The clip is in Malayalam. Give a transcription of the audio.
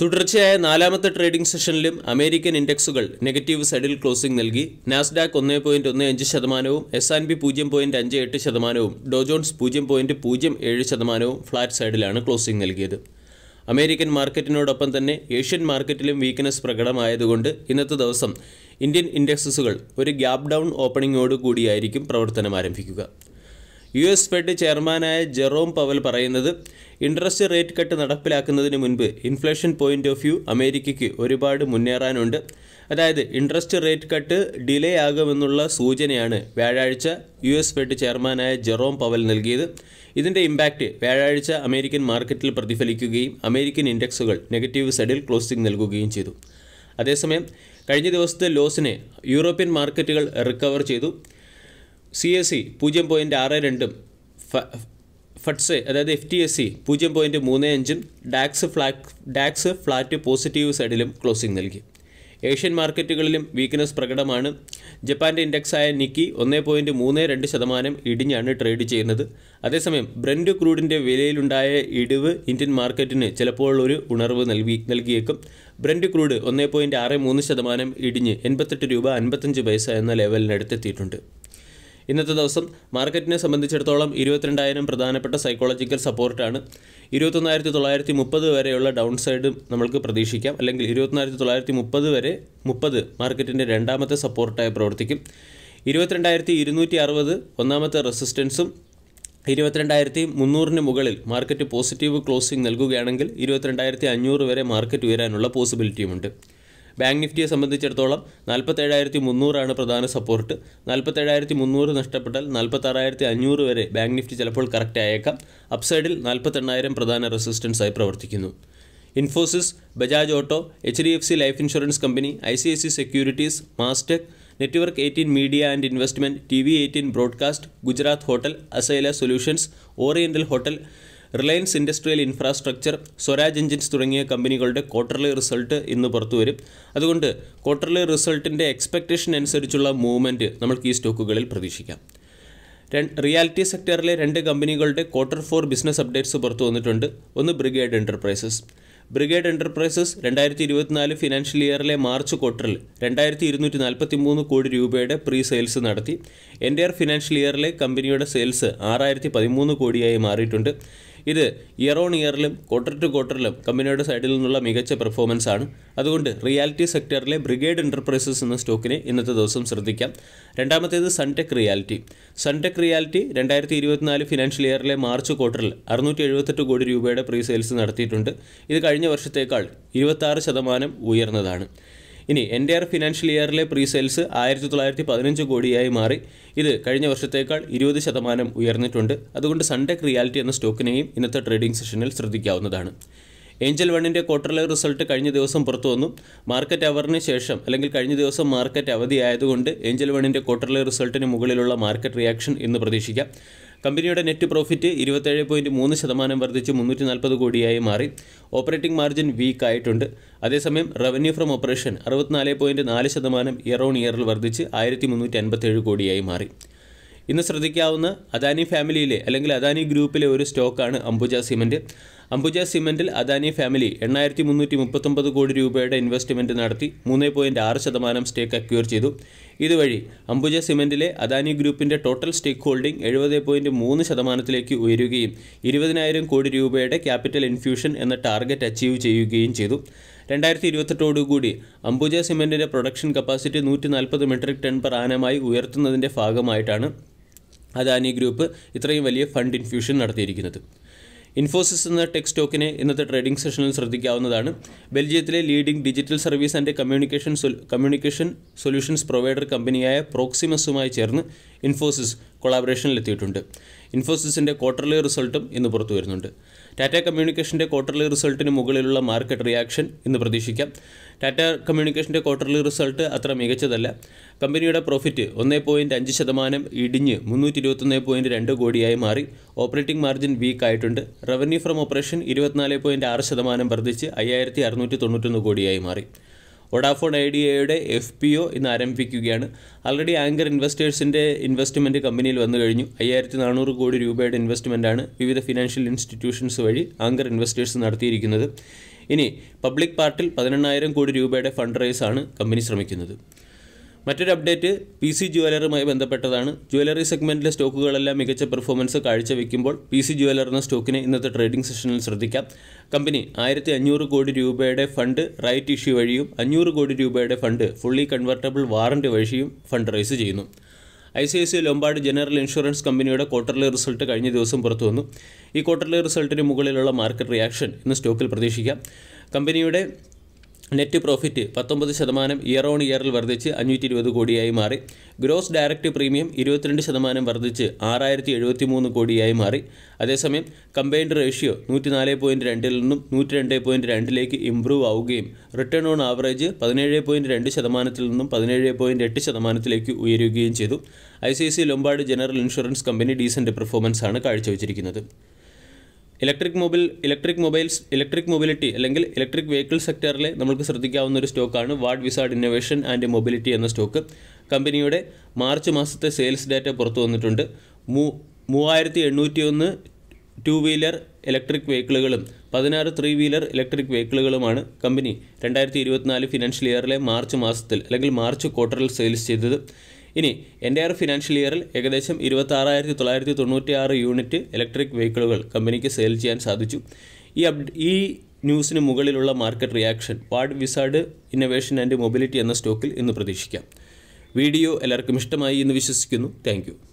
തുടർച്ചയായ നാലാമത്തെ ട്രേഡിംഗ് സെഷനിലും അമേരിക്കൻ ഇൻഡെക്സുകൾ നെഗറ്റീവ് സൈഡിൽ ക്ലോസിംഗ് നൽകി നാസ്ഡാക്ക് ഒന്ന് പോയിന്റ് ഒന്ന് അഞ്ച് ശതമാനവും എസ് ആൻഡ് ബി പൂജ്യം പോയിന്റ് അഞ്ച് എട്ട് ശതമാനവും ഡോജോൺസ് പൂജ്യം പോയിന്റ് പൂജ്യം ഏഴ് ശതമാനവും ഫ്ലാറ്റ് സൈഡിലാണ് ക്ലോസിംഗ് നൽകിയത് അമേരിക്കൻ മാർക്കറ്റിനോടൊപ്പം തന്നെ ഏഷ്യൻ മാർക്കറ്റിലും വീക്ക്നെസ് പ്രകടമായതുകൊണ്ട് ഇന്നത്തെ ദിവസം ഇന്ത്യൻ ഇൻഡെക്സുകൾ ഒരു ഗ്യാപ് ഡൗൺ ഓപ്പണിങ്ങോടുകൂടിയായിരിക്കും പ്രവർത്തനം ആരംഭിക്കുക യു എസ് ഫെഡ് ചെയർമാനായ ജെറോം പവൽ പറയുന്നത് ഇൻട്രസ്റ്റ് റേറ്റ് കട്ട് നടപ്പിലാക്കുന്നതിന് മുൻപ് ഇൻഫ്ലേഷൻ പോയിന്റ് ഓഫ് വ്യൂ അമേരിക്കയ്ക്ക് ഒരുപാട് മുന്നേറാനുണ്ട് അതായത് ഇൻട്രസ്റ്റ് റേറ്റ് കട്ട് ഡിലേ ആകുമെന്നുള്ള സൂചനയാണ് വ്യാഴാഴ്ച യു എസ് ഫെഡ് ചെയർമാനായ ജെറോം പവൽ നൽകിയത് ഇതിൻ്റെ ഇമ്പാക്റ്റ് വ്യാഴാഴ്ച അമേരിക്കൻ മാർക്കറ്റിൽ പ്രതിഫലിക്കുകയും അമേരിക്കൻ ഇൻഡെക്സുകൾ നെഗറ്റീവ് സൈഡിൽ ക്ലോസിംഗ് നൽകുകയും ചെയ്തു അതേസമയം കഴിഞ്ഞ ദിവസത്തെ ലോസിനെ യൂറോപ്യൻ മാർക്കറ്റുകൾ റിക്കവർ ചെയ്തു സി എസ് സി പൂജ്യം പോയിൻ്റ് ആറ് രണ്ടും ഫട്സ് e, അതായത് എഫ് ടി എസ് സി പൂജ്യം പോയിൻ്റ് മൂന്ന് അഞ്ചും DAX flat DAX flat positive സൈഡിലും ക്ലോസിംഗ് നൽകി ഏഷ്യൻ മാർക്കറ്റുകളിലും വീക്ക്നെസ് പ്രകടമാണ് ജപ്പാൻ്റെ ഇൻഡെക്സായ നിക്കി ഒന്ന് പോയിൻറ്റ് മൂന്ന് രണ്ട് ശതമാനം ഇടിഞ്ഞാണ് ട്രേഡ് ചെയ്യുന്നത് അതേസമയം ബ്രൻഡ് ക്രൂഡിൻ്റെ വിലയിലുണ്ടായ ഇടിവ് ഇന്ത്യൻ മാർക്കറ്റിന് ചിലപ്പോൾ ഒരു ഉണർവ് നൽകി നൽകിയേക്കും ബ്രൻഡ് ക്രൂഡ് ഒന്ന് പോയിൻറ്റ് ആറ് മൂന്ന് ശതമാനം ഇടിഞ്ഞ് എൺപത്തെട്ട് രൂപ അൻപത്തഞ്ച് പൈസ എന്ന ലെവലിനടുത്തെത്തിയിട്ടുണ്ട് ഇന്നത്തെ ദിവസം മാർക്കറ്റിനെ സംബന്ധിച്ചിടത്തോളം ഇരുപത്തിരണ്ടായിരം പ്രധാനപ്പെട്ട സൈക്കോളജിക്കൽ സപ്പോർട്ടാണ് ഇരുപത്തൊന്നായിരത്തി തൊള്ളായിരത്തി മുപ്പത് വരെയുള്ള ഡൗൺ സൈഡ് നമുക്ക് പ്രതീക്ഷിക്കാം അല്ലെങ്കിൽ ഇരുപത്തിനായിരത്തി തൊള്ളായിരത്തി മുപ്പത് വരെ മുപ്പത് മാർക്കറ്റിൻ്റെ രണ്ടാമത്തെ സപ്പോർട്ടായി പ്രവർത്തിക്കും ഇരുപത്തിരണ്ടായിരത്തി ഇരുന്നൂറ്റി അറുപത് ഒന്നാമത്തെ റെസിസ്റ്റൻസും ഇരുപത്തിരണ്ടായിരത്തി മുന്നൂറിന് മുകളിൽ മാർക്കറ്റ് പോസിറ്റീവ് ക്ലോസിംഗ് നൽകുകയാണെങ്കിൽ ഇരുപത്തിരണ്ടായിരത്തി അഞ്ഞൂറ് വരെ മാർക്കറ്റ് ഉയരാനുള്ള പോസിബിലിറ്റിയുമുണ്ട് ബാങ്ക് നിഫ്റ്റിയെ സംബന്ധിച്ചിടത്തോളം നാൽപ്പത്തേഴായിരത്തി മുന്നൂറാണ് പ്രധാന സപ്പോർട്ട് നാൽപ്പത്തേഴായിരത്തി മുന്നൂറ് നഷ്ടപ്പെട്ടാൽ നാൽപ്പത്താറായിരത്തി അഞ്ഞൂറ് വരെ ബാങ്ക് നിഫ്റ്റി ചിലപ്പോൾ കറക്റ്റ് ആയേക്കാം അപ്സൈഡിൽ നാൽപ്പത്തെണ്ണായിരം പ്രധാന റെസിസ്റ്റൻസായി പ്രവർത്തിക്കുന്നു Infosys Bajaj auto H D F C life insurance company I C I C securities Mastek network eighteen media and investment T V eighteen broadcast Gujarat hotel Accelya solutions oriental hotel Reliance industrial infrastructure Swaraj engines തുടങ്ങിയ കമ്പനികളുടെ ക്വാർട്ടർലി റിസൾട്ട് ഇന്ന് പുറത്തുവരും അതുകൊണ്ട് ക്വാർട്ടർലി റിസൾട്ടിൻ്റെ എക്സ്പെക്റ്റേഷൻ അനുസരിച്ചുള്ള മൂവ്മെൻറ്റ് നമുക്ക് ഈ സ്റ്റോക്കുകളിൽ പ്രതീക്ഷിക്കാം റിയാലിറ്റി സെക്ടറിലെ രണ്ട് കമ്പനികളുടെ ക്വാർട്ടർ ഫോർ ബിസിനസ് അപ്ഡേറ്റ്സ് പുറത്തു വന്നിട്ടുണ്ട് ഒന്ന് ബ്രിഗേഡ് എൻ്റർപ്രൈസസ് ബ്രിഗേഡ് എൻ്റർപ്രൈസസ് രണ്ടായിരത്തി ഇരുപത്തിനാല് ഫിനാൻഷ്യൽ ഇയറിലെ മാർച്ച് ക്വാർട്ടറിൽ രണ്ടായിരത്തി ഇരുന്നൂറ്റി നാൽപ്പത്തി മൂന്ന് കോടി രൂപയുടെ പ്രീ സെയിൽസ് നടത്തി എൻ്റെ ഫിനാൻഷ്യൽ ഇയറിലെ കമ്പനിയുടെ സെയിൽസ് ആറായിരത്തി പതിമൂന്ന് കോടിയായി മാറിയിട്ടുണ്ട് ഇത് ഇയർ ഓൺ ഇയറിലും ക്വാർട്ടർ ടു ക്വാർട്ടറിലും കമ്പനിയുടെ സൈഡിൽ നിന്നുള്ള മികച്ച പെർഫോമൻസ് ആണ് അതുകൊണ്ട് റിയാലിറ്റി സെക്ടറിലെ ബ്രിഗേഡ് എൻ്റർപ്രൈസസ് എന്ന സ്റ്റോക്കിനെ ഇന്നത്തെ ദിവസം ശ്രദ്ധിക്കാം രണ്ടാമത്തേത് സൺടെക് റിയാലിറ്റി സൺടെക് റിയാലിറ്റി രണ്ടായിരത്തി ഇരുപത്തിനാല് ഫിനാൻഷ്യൽ ഇയറിലെ മാർച്ച് ക്വാർട്ടറിൽ അറുന്നൂറ്റി എഴുപത്തെട്ട് കോടി രൂപയുടെ പ്രീ സെയിൽസ് നടത്തിയിട്ടുണ്ട് ഇത് കഴിഞ്ഞ വർഷത്തേക്കാൾ ഇരുപത്താറ് ശതമാനം ഉയർന്നതാണ് ഇനി ഡി ആർ ഫിനാൻഷ്യൽ ഇയറിലെ പ്രീ സെയിൽസ് ആയിരത്തി തൊള്ളായിരത്തി പതിനഞ്ച് കോടിയായി മാറി ഇത് കഴിഞ്ഞ വർഷത്തേക്കാൾ ഇരുപത് ശതമാനം ഉയർന്നിട്ടുണ്ട് അതുകൊണ്ട് സൺടെക് റിയാലിറ്റി എന്ന സ്റ്റോക്കിനെയും ഇന്നത്തെ ട്രേഡിംഗ് സെഷനിൽ ശ്രദ്ധിക്കാവുന്നതാണ് ഏഞ്ചൽ വണ്ണിൻ്റെ ക്വാർട്ടർലി റിസൾട്ട് കഴിഞ്ഞ ദിവസം പുറത്തു വന്നു മാർക്കറ്റ് അവറിന് ശേഷം അല്ലെങ്കിൽ കഴിഞ്ഞ ദിവസം മാർക്കറ്റ് അവധിയായതുകൊണ്ട് ഏഞ്ചൽ വണ്ണിൻ്റെ ക്വാർട്ടർലി റിസൾട്ടിന് മുകളിലുള്ള മാർക്കറ്റ് റിയാക്ഷൻ ഇന്ന് പ്രതീക്ഷിക്കാം കമ്പനിയുടെ നെറ്റ് പ്രോഫിറ്റ് ഇരുപത്തേഴ് പോയിൻറ്റ് മൂന്ന് ശതമാനം വർദ്ധിച്ച് മുന്നൂറ്റി നാൽപ്പത് കോടിയായി മാറി ഓപ്പറേറ്റിംഗ് മാർജിൻ വീക്ക് ആയിട്ടുണ്ട് അതേസമയം റവന്യൂ ഫ്രം ഓപ്പറേഷൻ അറുപത്തിനാല് പോയിൻറ്റ് നാല് ശതമാനം ഇയർ ഓൺ ഇയറിൽ വർദ്ധിച്ച് ആയിരത്തി മുന്നൂറ്റി അൻപത്തേഴ് കോടിയായി മാറി ഇന്ന് ശ്രദ്ധിക്കാവുന്ന അദാനി ഫാമിലിയിലെ അല്ലെങ്കിൽ അദാനി ഗ്രൂപ്പിലെ ഒരു സ്റ്റോക്കാണ് അംബുജ സിമൻറ്റ് അംബുജ സിമെന്റിൽ അദാനി ഫാമിലി എണ്ണായിരത്തി മുന്നൂറ്റി മുപ്പത്തൊമ്പത് കോടി രൂപയുടെ ഇൻവെസ്റ്റ്മെന്റ് നടത്തി മൂന്ന് പോയിന്റ് ആറ് ശതമാനം സ്റ്റേക്ക് അക്യൂർ ചെയ്തു ഇതുവഴി അംബുജ സിമെന്റിലെ അദാനി ഗ്രൂപ്പിന്റെ ടോട്ടൽ സ്റ്റേക്ക് ഹോൾഡിംഗ് എഴുപത് പോയിന്റ് മൂന്ന് ശതമാനത്തിലേക്ക് ഉയരുകയും ഇരുപതിനായിരം കോടി രൂപയുടെ ക്യാപിറ്റൽ ഇൻഫ്യൂഷൻ എന്ന ടാർഗറ്റ് അച്ചീവ് ചെയ്യുകയും ചെയ്തു രണ്ടായിരത്തി ഇരുപത്തെട്ടോടുകൂടി അംബുജ സിമെന്റിന്റെ പ്രൊഡക്ഷൻ കപ്പാസിറ്റി നൂറ്റി നാൽപ്പത് മെട്രിക് ടൺ പെർ ആനമായി ഉയർത്തുന്നതിന്റെ ഭാഗമായിട്ടാണ് അദാനി ഗ്രൂപ്പ് ഇത്രയും വലിയ ഫണ്ട് ഇൻഫ്യൂഷൻ നടത്തിയിരിക്കുന്നത് ഇൻഫോസിസ് എന്ന ടെക് സ്റ്റോക്കിനെ ഇന്നത്തെ ട്രേഡിംഗ് സെഷനിൽ ശ്രദ്ധിക്കാവുന്നതാണ് ബെൽജിയത്തിലെ leading digital service and communication communication solutions provider കമ്പനിയായ പ്രോക്സിമസുമായി ചേർന്ന് ഇൻഫോസിസ് കൊളാബറേഷനിലെത്തിയിട്ടുണ്ട് ഇൻഫോസിസിൻ്റെ ക്വാർട്ടർലി റിസൾട്ടും ഇന്ന് പുറത്തു വരുന്നുണ്ട് ടാറ്റ കമ്മ്യൂണിക്കേഷൻ്റെ ക്വാർട്ടർലി റിസൾട്ടിന് മുകളിലുള്ള മാർക്കറ്റ് റിയാക്ഷൻ ഇന്ന് പ്രതീക്ഷിക്കാം ടാറ്റ കമ്മ്യൂണിക്കേഷൻ്റെ ക്വാർട്ടർലി റിസൾട്ട് അത്ര മികച്ചതല്ല കമ്പനിയുടെ പ്രോഫിറ്റ് ഒന്നേ പോയിൻറ്റ് അഞ്ച് ശതമാനം ഇടിഞ്ഞ് മുന്നൂറ്റി ഇരുപത്തൊന്ന് പോയിൻറ്റ് രണ്ട് കോടിയായി മാറി ഓപ്പറേറ്റിംഗ് മാർജിൻ വീക്ക് ആയിട്ടുണ്ട് റവന്യൂ ഫ്രം ഓപ്പറേഷൻ ഇരുപത്തിനാല് പോയിൻറ്റ് ആറ് ശതമാനം വർദ്ധിച്ച് അയ്യായിരത്തി അറുന്നൂറ്റി തൊണ്ണൂറ്റൊന്ന് കോടിയായി മാറി ഒഡാഫോൺ ഐഡിയയുടെ എഫ് പി ഒ ഇന്ന് ആരംഭിക്കുകയാണ് ആൾറെഡി ആങ്കർ ഇൻവെസ്റ്റേഴ്സിൻ്റെ ഇൻവെസ്റ്റ്മെൻറ്റ് കമ്പനിയിൽ വന്നു കഴിഞ്ഞു അയ്യായിരത്തി നാനൂറ് കോടി രൂപയുടെ ഇൻവെസ്റ്റ്മെൻറ്റാണ് വിവിധ ഫിനാൻഷ്യൽ ഇൻസ്റ്റിറ്റ്യൂഷൻസ് വഴി ആങ്കർ ഇൻവെസ്റ്റേഴ്സ് നടത്തിയിരിക്കുന്നത് ഇനി പബ്ലിക് പാർട്ടിൽ പതിനെണ്ണായിരം കോടി രൂപയുടെ ഫണ്ട് റേസാണ് കമ്പനി ശ്രമിക്കുന്നത് മറ്റൊരു അപ്ഡേറ്റ് പി സി ജുവലറുമായി ബന്ധപ്പെട്ടതാണ് ജുവലറി സെഗ്മെൻറ്റിലെ സ്റ്റോക്കുകളെല്ലാം മികച്ച പെർഫോമൻസ് കാഴ്ചവെക്കുമ്പോൾ പി സി ജുവലർ എന്ന സ്റ്റോക്കിനെ ഇന്നത്തെ ട്രേഡിംഗ് സെഷനിൽ ശ്രദ്ധിക്കാം കമ്പനി ആയിരത്തി അഞ്ഞൂറ് കോടി രൂപയുടെ ഫണ്ട് റൈറ്റ് ഇഷ്യൂ വഴിയും അഞ്ഞൂറ് കോടി രൂപയുടെ ഫണ്ട് ഫുള്ളി കൺവെർട്ടബിൾ വാറൻറ്റ് വഴിയും ഫണ്ട് റൈസ് ചെയ്യുന്നു I C I C Lombard general insurance company quarterly result കഴിഞ്ഞ ദിവസം പുറത്തുവന്നു ഈ ക്വാർട്ടർലി റിസൾട്ടിന് മുകളിലുള്ള മാർക്കറ്റ് റിയാക്ഷൻ ഇന്ന് സ്റ്റോക്കിൽ പ്രതീക്ഷിക്കാം കമ്പനിയുടെ നെറ്റ് പ്രോഫിറ്റ് പത്തൊമ്പത് ശതമാനം ഇയർ ഓൺ ഇയറിൽ വർദ്ധിച്ച് അഞ്ഞൂറ്റി ഇരുപത് കോടിയായി മാറി ഗ്രോസ് ഡയറക്റ്റ് പ്രീമിയം ഇരുപത്തിരണ്ട് ശതമാനം വർദ്ധിച്ച് ആറായിരത്തി എഴുപത്തി മൂന്ന് കോടിയായി മാറി അതേസമയം കമ്പൈൻഡ് റേഷ്യോ നൂറ്റിനാല് പോയിൻറ്റ് രണ്ടിൽ നിന്നും നൂറ്റി രണ്ട് പോയിൻറ്റ് രണ്ടിലേക്ക് ഇംപ്രൂവ് ആവുകയും റിട്ടേൺ ഓൺ ആവറേജ് പതിനേഴ് പോയിൻറ്റ് രണ്ട് ശതമാനത്തിൽ നിന്നും പതിനേഴ് പോയിൻറ്റ് എട്ട് ശതമാനത്തിലേക്ക് ഉയരുകയും ചെയ്തു I C C Lombard general insurance company decent പെർഫോമൻസാണ് കാഴ്ചവെച്ചിരിക്കുന്നത് electric mobile electric mobiles electric mobility അല്ലെങ്കിൽ ഇലക്ട്രിക് വെഹിക്കിൾ സെക്ടറിലെ നമുക്ക് ശ്രദ്ധിക്കാവുന്ന ഒരു സ്റ്റോക്കാണ് Ward Wizard innovation and mobility എന്ന സ്റ്റോക്ക് കമ്പനിയുടെ മാർച്ച് മാസത്തെ സെയിൽസ് ഡാറ്റ പുറത്തു വന്നിട്ടുണ്ട് മൂ മൂവായിരത്തി എണ്ണൂറ്റി ഒന്ന് ടു വീലർ ഇലക്ട്രിക് വെഹിക്കിളുകളും പതിനാറ് ത്രീ വീലർ ഇലക്ട്രിക് വെഹിക്കിളുകളുമാണ് കമ്പനി രണ്ടായിരത്തി ഇരുപത്തിനാല് ഫിനാൻഷ്യൽ ഇയറിലെ മാർച്ച് മാസത്തിൽ അല്ലെങ്കിൽ മാർച്ച് ക്വാർട്ടറിൽ സെയിൽസ് ചെയ്തത് ഇനി എൻ്റെ ആറ് ഫിനാൻഷ്യൽ ഇയറിൽ ഏകദേശം ഇരുപത്താറായിരത്തി തൊള്ളായിരത്തി തൊണ്ണൂറ്റി ആറ് യൂണിറ്റ് ഇലക്ട്രിക് വെഹിക്കിളുകൾ കമ്പനിക്ക് സെയിൽ ചെയ്യാൻ സാധിച്ചു ഈ അപ് ഈ ന്യൂസിന് മുകളിലുള്ള market reaction Ward Wizard innovation and mobility എന്ന സ്റ്റോക്കിൽ ഇന്ന് പ്രതീക്ഷിക്കാം വീഡിയോ എല്ലാവർക്കും ഇഷ്ടമായി എന്ന് വിശ്വസിക്കുന്നു താങ്ക്